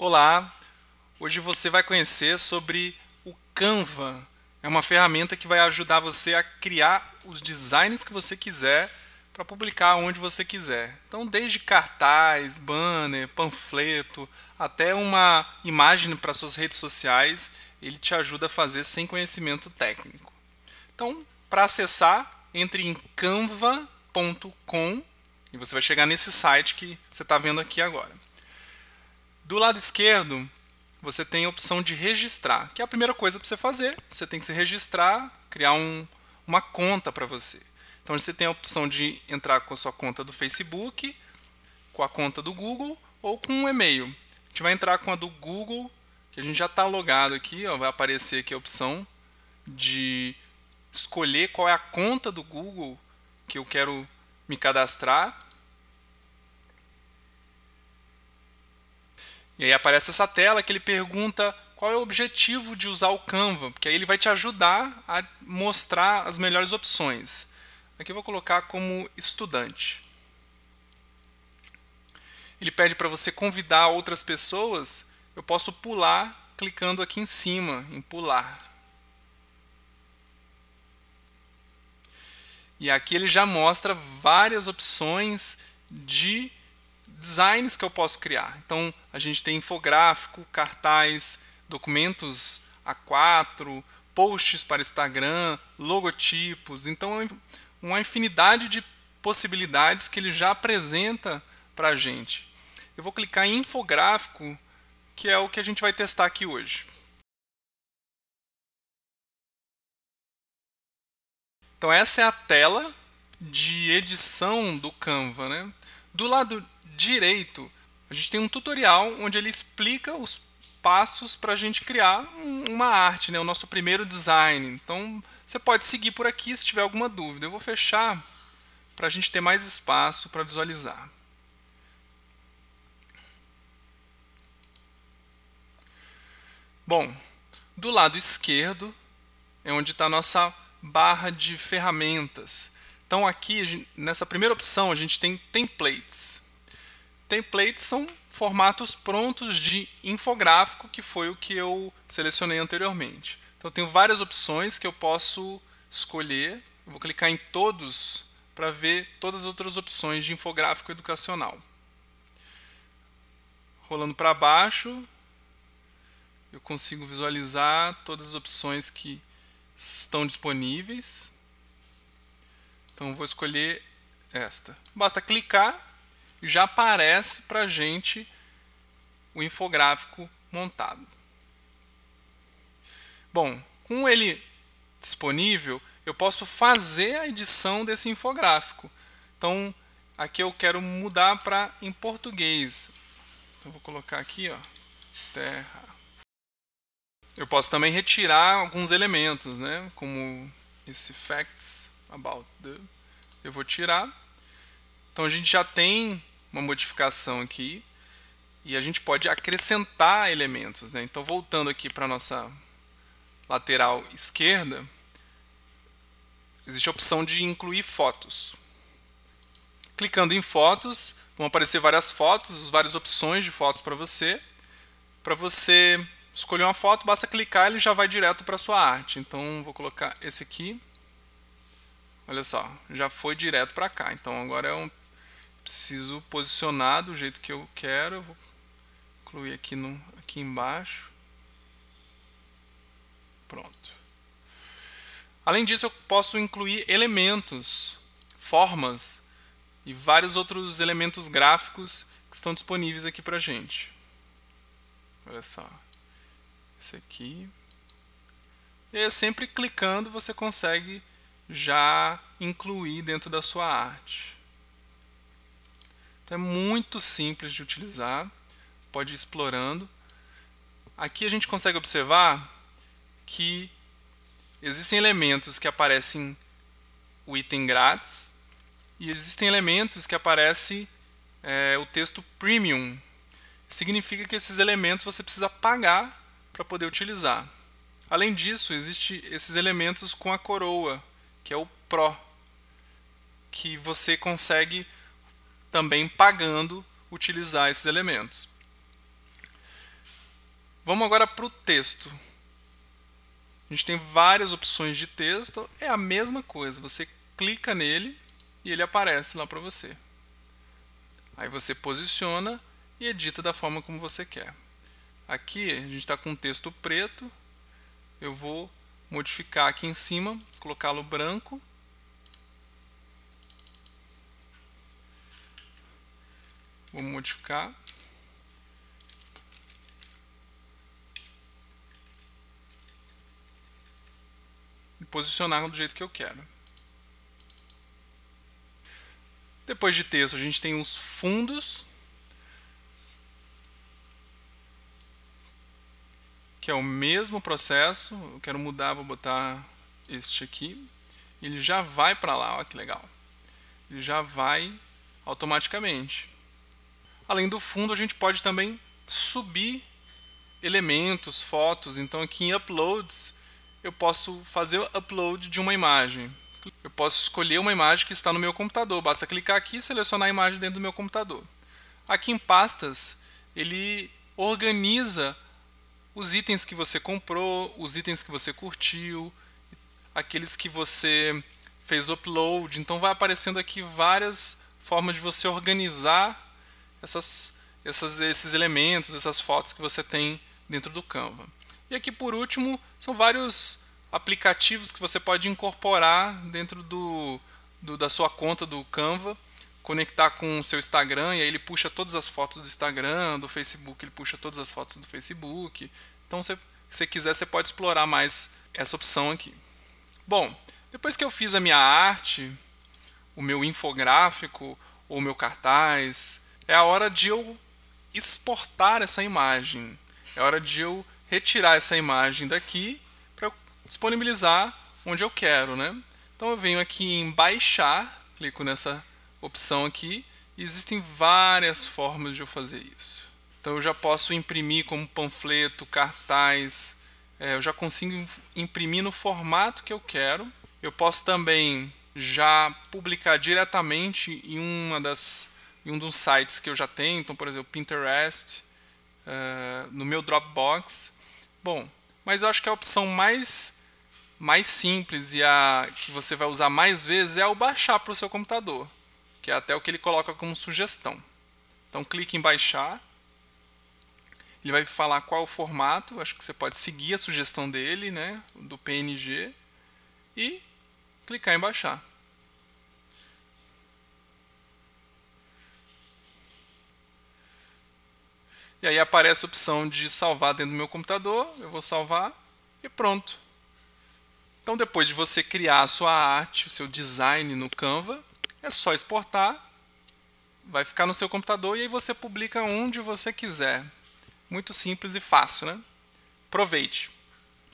Olá! Hoje você vai conhecer sobre o Canva. É uma ferramenta que vai ajudar você a criar os designs que você quiser para publicar onde você quiser. Então, desde cartaz, banner, panfleto, até uma imagem para suas redes sociais, ele te ajuda a fazer sem conhecimento técnico. Então, para acessar, entre em canva.com e você vai chegar nesse site que você está vendo aqui agora. Do lado esquerdo, você tem a opção de registrar, que é a primeira coisa para você fazer. Você tem que se registrar, criar um, uma conta para você. Então você tem a opção de entrar com a sua conta do Facebook, com a conta do Google ou com um e-mail. A gente vai entrar com a do Google, que a gente já está logado aqui, ó, vai aparecer aqui a opção de escolher qual é a conta do Google que eu quero me cadastrar. E aí aparece essa tela que ele pergunta qual é o objetivo de usar o Canva, porque aí ele vai te ajudar a mostrar as melhores opções. Aqui eu vou colocar como estudante. Ele pede para você convidar outras pessoas. Eu posso pular clicando aqui em cima, em pular. E aqui ele já mostra várias opções de designs que eu posso criar. Então, a gente tem infográfico, cartaz, documentos A4, posts para Instagram, logotipos. Então, é uma infinidade de possibilidades que ele já apresenta para a gente. Eu vou clicar em infográfico, que é o que a gente vai testar aqui hoje. Então essa é a tela de edição do Canva, né? Do lado direito. A gente tem um tutorial onde ele explica os passos para a gente criar uma arte, né? o nosso primeiro design. Então você pode seguir por aqui se tiver alguma dúvida. Eu vou fechar para a gente ter mais espaço para visualizar. Bom, do lado esquerdo é onde está a nossa barra de ferramentas. Então aqui, nessa primeira opção, a gente tem templates. Templates são formatos prontos de infográfico, que foi o que eu selecionei anteriormente. Então, eu tenho várias opções que eu posso escolher. Eu vou clicar em todos para ver todas as outras opções de infográfico educacional. Rolando para baixo, eu consigo visualizar todas as opções que estão disponíveis. Então, vou escolher esta. Basta clicar já aparece para a gente o infográfico montado. Bom, com ele disponível, eu posso fazer a edição desse infográfico. Então, aqui eu quero mudar para em português. Então, vou colocar aqui, ó, terra. Eu posso também retirar alguns elementos, né, como esse facts about the. Eu vou tirar então a gente já tem uma modificação aqui e a gente pode acrescentar elementos. Né? Então voltando aqui para a nossa lateral esquerda, existe a opção de incluir fotos. Clicando em fotos, vão aparecer várias fotos, várias opções de fotos para você. Para você escolher uma foto, basta clicar e ele já vai direto para a sua arte. Então vou colocar esse aqui. Olha só, já foi direto para cá. Então agora é um preciso posicionar do jeito que eu quero. vou incluir aqui, no, aqui embaixo. Pronto. Além disso, eu posso incluir elementos, formas e vários outros elementos gráficos que estão disponíveis aqui para gente. Olha só. Esse aqui. E sempre clicando você consegue já incluir dentro da sua arte. Então é muito simples de utilizar, pode ir explorando. Aqui a gente consegue observar que existem elementos que aparecem o item grátis e existem elementos que aparecem é, o texto premium. Significa que esses elementos você precisa pagar para poder utilizar. Além disso, existem esses elementos com a coroa, que é o Pro, que você consegue também pagando utilizar esses elementos. Vamos agora para o texto. A gente tem várias opções de texto, é a mesma coisa. Você clica nele e ele aparece lá para você. Aí você posiciona e edita da forma como você quer. Aqui a gente está com um texto preto, eu vou modificar aqui em cima, colocá-lo branco Vou modificar. E posicionar do jeito que eu quero. Depois de texto, a gente tem os fundos. Que é o mesmo processo. Eu quero mudar, vou botar este aqui. Ele já vai para lá, olha que legal. Ele já vai automaticamente. Além do fundo, a gente pode também subir elementos, fotos. Então aqui em Uploads, eu posso fazer o upload de uma imagem. Eu posso escolher uma imagem que está no meu computador. Basta clicar aqui e selecionar a imagem dentro do meu computador. Aqui em pastas, ele organiza os itens que você comprou, os itens que você curtiu, aqueles que você fez upload. Então vai aparecendo aqui várias formas de você organizar essas, essas, esses elementos, essas fotos que você tem dentro do Canva. E aqui por último, são vários aplicativos que você pode incorporar dentro do, do da sua conta do Canva, conectar com o seu Instagram e aí ele puxa todas as fotos do Instagram, do Facebook, ele puxa todas as fotos do Facebook. Então, se você quiser, você pode explorar mais essa opção aqui. Bom, depois que eu fiz a minha arte, o meu infográfico, ou meu cartaz, é a hora de eu exportar essa imagem. É a hora de eu retirar essa imagem daqui para disponibilizar onde eu quero, né? Então eu venho aqui em baixar, clico nessa opção aqui e existem várias formas de eu fazer isso. Então eu já posso imprimir como panfleto, cartaz, é, eu já consigo imprimir no formato que eu quero. Eu posso também já publicar diretamente em uma das em um dos sites que eu já tenho, então, por exemplo, Pinterest, uh, no meu Dropbox. Bom, mas eu acho que a opção mais, mais simples e a que você vai usar mais vezes é o baixar para o seu computador, que é até o que ele coloca como sugestão. Então, clique em baixar. Ele vai falar qual o formato, acho que você pode seguir a sugestão dele, né, do PNG, e clicar em baixar. E aí aparece a opção de salvar dentro do meu computador, eu vou salvar e pronto. Então depois de você criar a sua arte, o seu design no Canva, é só exportar, vai ficar no seu computador e aí você publica onde você quiser. Muito simples e fácil, né? Aproveite!